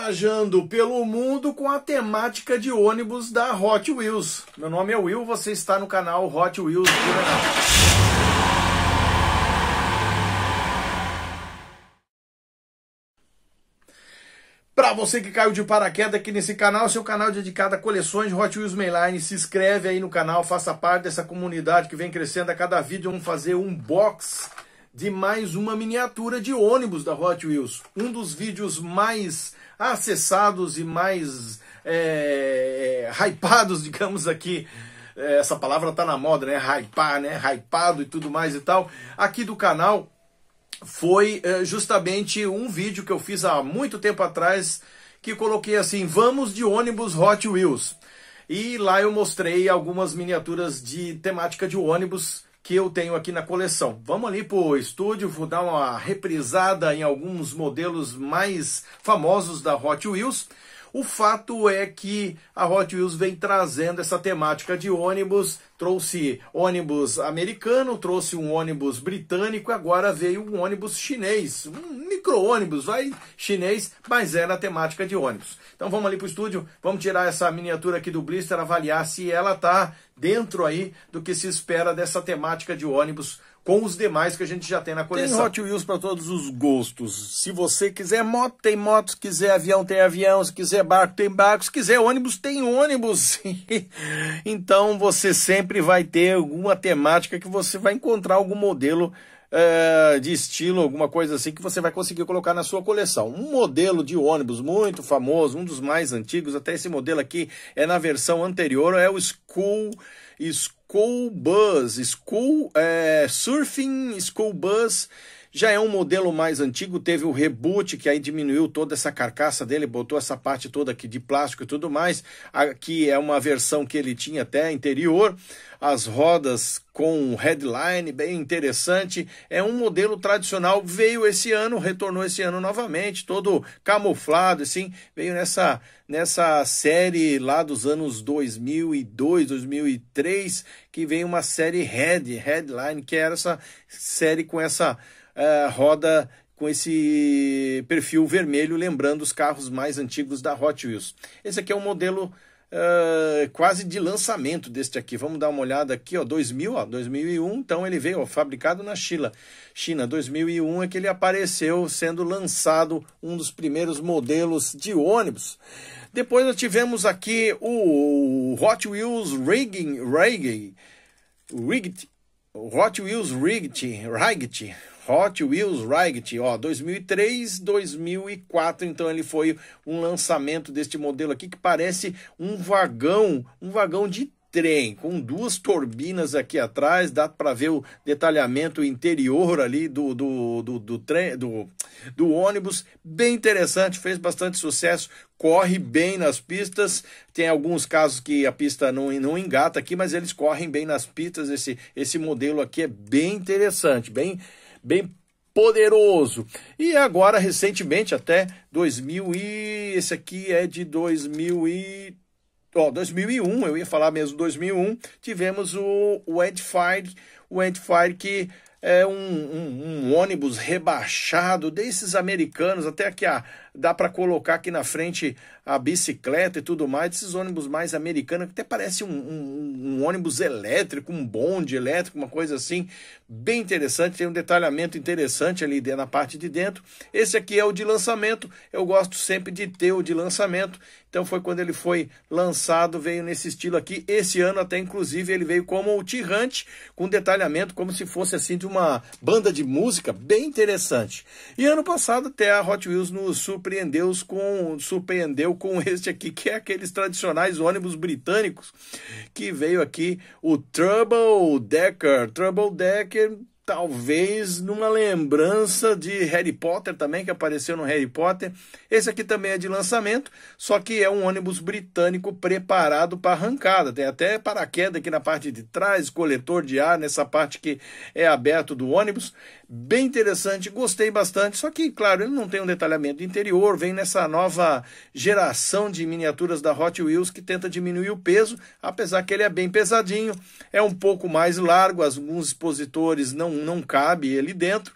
viajando pelo mundo com a temática de ônibus da Hot Wheels. Meu nome é Will, você está no canal Hot Wheels Para você que caiu de paraquedas aqui nesse canal, seu canal dedicado a coleções de Hot Wheels Mainline, se inscreve aí no canal, faça parte dessa comunidade que vem crescendo a cada vídeo, vamos fazer um box de mais uma miniatura de ônibus da Hot Wheels. Um dos vídeos mais acessados e mais é, é hypados, digamos aqui. É, essa palavra tá na moda, né? Hypar, né? Hypado e tudo mais e tal. Aqui do canal foi é, justamente um vídeo que eu fiz há muito tempo atrás que coloquei assim: vamos de ônibus Hot Wheels. E lá eu mostrei algumas miniaturas de temática de ônibus que eu tenho aqui na coleção. Vamos ali para o estúdio, vou dar uma reprisada em alguns modelos mais famosos da Hot Wheels. O fato é que a Hot Wheels vem trazendo essa temática de ônibus, trouxe ônibus americano, trouxe um ônibus britânico, agora veio um ônibus chinês, um micro-ônibus, vai chinês, mas é na temática de ônibus. Então vamos ali para o estúdio, vamos tirar essa miniatura aqui do blister, avaliar se ela está dentro aí do que se espera dessa temática de ônibus com os demais que a gente já tem na coleção. Tem Hot Wheels para todos os gostos. Se você quiser moto, tem moto. Se quiser avião, tem avião. Se quiser barco, tem barco. Se quiser ônibus, tem ônibus. então você sempre vai ter alguma temática que você vai encontrar algum modelo é, de estilo, alguma coisa assim, que você vai conseguir colocar na sua coleção. Um modelo de ônibus muito famoso, um dos mais antigos, até esse modelo aqui é na versão anterior, é o School, School Bus, School é, Surfing School Bus já é um modelo mais antigo, teve o reboot, que aí diminuiu toda essa carcaça dele, botou essa parte toda aqui de plástico e tudo mais. Aqui é uma versão que ele tinha até interior, as rodas com headline bem interessante. É um modelo tradicional, veio esse ano, retornou esse ano novamente, todo camuflado, assim, veio nessa, nessa série lá dos anos 2002, 2003, que veio uma série head, headline, que era essa série com essa é, roda com esse perfil vermelho, lembrando os carros mais antigos da Hot Wheels. Esse aqui é um modelo uh, quase de lançamento deste aqui. Vamos dar uma olhada aqui, ó, 2000, ó, 2001, então ele veio ó, fabricado na China. China, 2001 é que ele apareceu sendo lançado um dos primeiros modelos de ônibus. Depois nós tivemos aqui o Hot Wheels Rigging, Rigging, Rigged, Hot Wheels Rigged, Rigged, Hot Wheels Riot, ó, 2003, 2004, então ele foi um lançamento deste modelo aqui que parece um vagão, um vagão de trem com duas turbinas aqui atrás, dá para ver o detalhamento interior ali do, do, do, do, trem, do, do ônibus, bem interessante, fez bastante sucesso, corre bem nas pistas. Tem alguns casos que a pista não, não engata aqui, mas eles correm bem nas pistas. Esse, esse modelo aqui é bem interessante, bem bem poderoso. E agora, recentemente, até 2000 e... Esse aqui é de 2000 e... Oh, 2001, eu ia falar mesmo 2001, tivemos o, o Edfire, o Edfire que é um, um, um, ônibus rebaixado desses americanos, até que ah, dá para colocar aqui na frente a bicicleta e tudo mais, desses ônibus mais americanos, que até parece um, um, ônibus elétrico, um bonde elétrico, uma coisa assim, bem interessante, tem um detalhamento interessante ali na parte de dentro. Esse aqui é o de lançamento, eu gosto sempre de ter o de lançamento, então foi quando ele foi lançado, veio nesse estilo aqui. Esse ano até, inclusive, ele veio como o Tirante, com detalhamento como se fosse assim de uma banda de música, bem interessante. E ano passado até a Hot Wheels nos surpreendeu com, surpreendeu com este aqui, que é aqueles tradicionais ônibus britânicos, que veio aqui o Trouble Decker, Trouble Decker fucking talvez numa lembrança de Harry Potter também, que apareceu no Harry Potter. Esse aqui também é de lançamento, só que é um ônibus britânico preparado para arrancada. Tem até paraquedas aqui na parte de trás, coletor de ar nessa parte que é aberto do ônibus. Bem interessante, gostei bastante. Só que, claro, ele não tem um detalhamento interior, vem nessa nova geração de miniaturas da Hot Wheels que tenta diminuir o peso, apesar que ele é bem pesadinho, é um pouco mais largo, alguns expositores não não cabe ali dentro.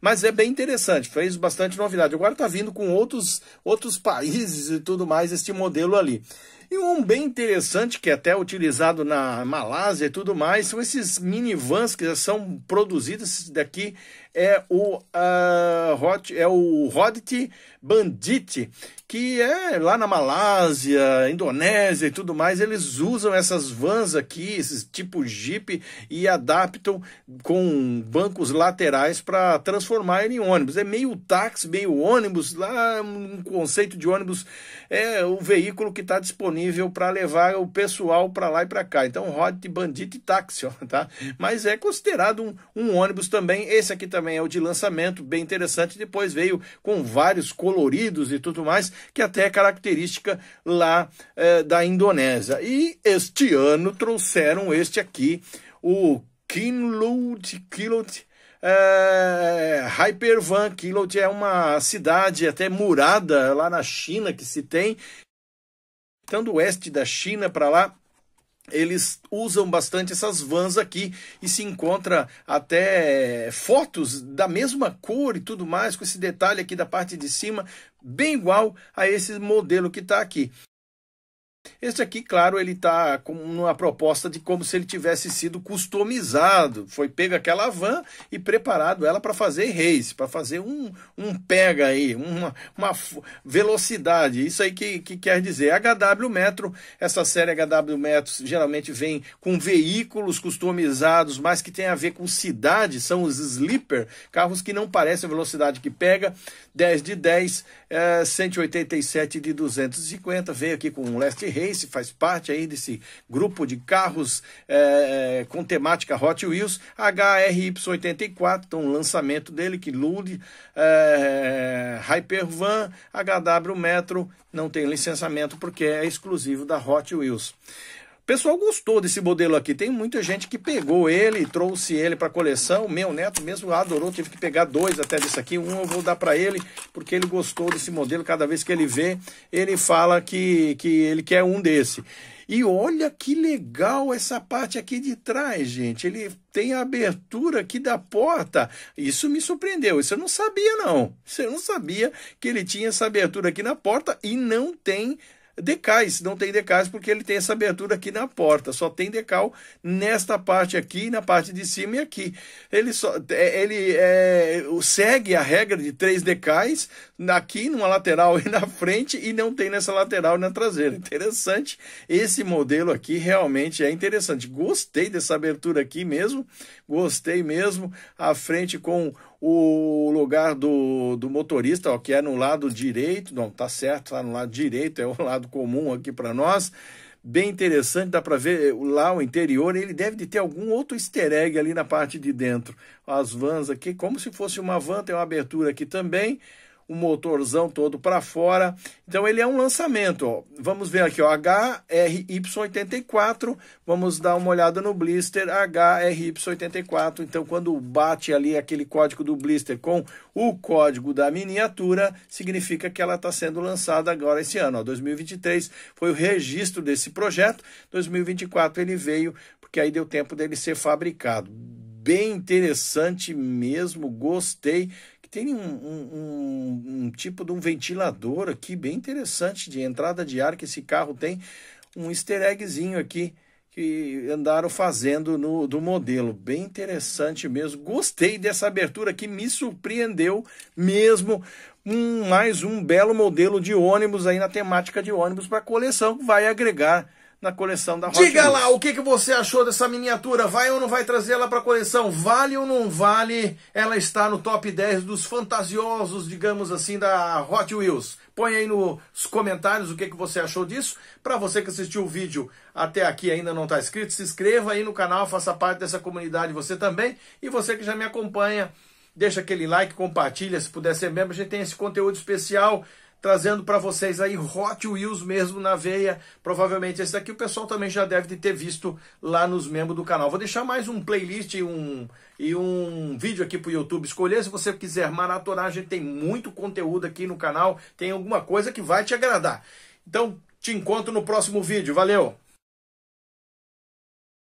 Mas é bem interessante, fez bastante novidade. Agora está vindo com outros, outros países e tudo mais este modelo ali. E um bem interessante que é até utilizado na Malásia e tudo mais são esses minivans que já são produzidos. Esse daqui é o uh, ah, Hot, é o Hodit Bandit, que é lá na Malásia, Indonésia e tudo mais. Eles usam essas vans aqui, esses tipo Jeep, e adaptam com bancos laterais para transformar transformar em ônibus. É meio táxi, meio ônibus, lá um conceito de ônibus é o veículo que está disponível para levar o pessoal para lá e para cá. Então, hot, bandit e táxi, tá? Mas é considerado um, um ônibus também. Esse aqui também é o de lançamento, bem interessante. Depois veio com vários coloridos e tudo mais, que até é característica lá é, da Indonésia. E este ano trouxeram este aqui, o Kinload, Kilot é, Hypervan Kilot é uma cidade até murada lá na China que se tem. Então, do oeste da China para lá, eles usam bastante essas vans aqui e se encontra até fotos da mesma cor e tudo mais, com esse detalhe aqui da parte de cima, bem igual a esse modelo que está aqui. Este aqui, claro, ele está com uma proposta de como se ele tivesse sido customizado. Foi pega aquela van e preparado ela para fazer race, para fazer um, um pega aí, uma, uma velocidade. Isso aí que, que quer dizer. HW Metro, essa série HW Metro geralmente vem com veículos customizados, mas que tem a ver com cidade, são os sleeper, carros que não parecem a velocidade que pega. 10 de 10, é, 187 de 250, veio aqui com um last Race faz parte aí desse grupo de carros é, com temática Hot Wheels. HRY84, então um lançamento dele que Lude, é, eh, Hypervan, HW Metro, não tem licenciamento porque é exclusivo da Hot Wheels pessoal gostou desse modelo aqui. Tem muita gente que pegou ele, trouxe ele para coleção. Meu neto mesmo adorou, tive que pegar dois até desse aqui. Um eu vou dar para ele porque ele gostou desse modelo. Cada vez que ele vê, ele fala que, que ele quer um desse. E olha que legal essa parte aqui de trás, gente. Ele tem a abertura aqui da porta. Isso me surpreendeu. Isso eu não sabia, não. Você não sabia que ele tinha essa abertura aqui na porta e não tem decais, não tem decais porque ele tem essa abertura aqui na porta, só tem decal nesta parte aqui, na parte de cima e aqui. Ele só é, ele é, segue a regra de três decais aqui numa lateral e na frente e não tem nessa lateral e na traseira. Interessante, esse modelo aqui realmente é interessante. Gostei dessa abertura aqui mesmo, gostei mesmo. A frente com o lugar do, do motorista, ó, que é no lado direito, não, tá certo, lá no lado direito, é o lado comum aqui para nós. Bem interessante, dá para ver lá o interior, ele deve de ter algum outro easter egg ali na parte de dentro. As vans aqui, como se fosse uma van, tem uma abertura aqui também o motorzão todo para fora. Então ele é um lançamento. Ó. Vamos ver aqui, ó, HRY84. Vamos dar uma olhada no blister HRY84. Então quando bate ali aquele código do blister com o código da miniatura, significa que ela está sendo lançada agora esse ano. Ó. 2023 foi o registro desse projeto. 2024 ele veio porque aí deu tempo dele ser fabricado bem interessante mesmo, gostei tem um, um, um, tipo de um ventilador aqui bem interessante de entrada de ar que esse carro tem, um easter eggzinho aqui que andaram fazendo no, do modelo, bem interessante mesmo. Gostei dessa abertura que me surpreendeu mesmo. Um, mais um belo modelo de ônibus aí na temática de ônibus para coleção vai agregar na coleção da Rocha Diga lá, o que, que você achou dessa miniatura? Vai ou não vai trazer ela para a coleção? Vale ou não vale? Ela está no top 10 dos fantasiosos, digamos assim, da Hot Wheels. Põe aí nos comentários o que, que você achou disso. Para você que assistiu o vídeo até aqui ainda não está inscrito, se inscreva aí no canal, faça parte dessa comunidade você também. E você que já me acompanha, deixa aquele like, compartilha, se puder ser membro, a gente tem esse conteúdo especial trazendo para vocês aí Hot Wheels mesmo na veia. Provavelmente esse daqui o pessoal também já deve ter visto lá nos membros do canal. Vou deixar mais um playlist e um, e um vídeo aqui para o YouTube escolher. Se você quiser maratonar, a gente tem muito conteúdo aqui no canal. Tem alguma coisa que vai te agradar. Então, te encontro no próximo vídeo. Valeu!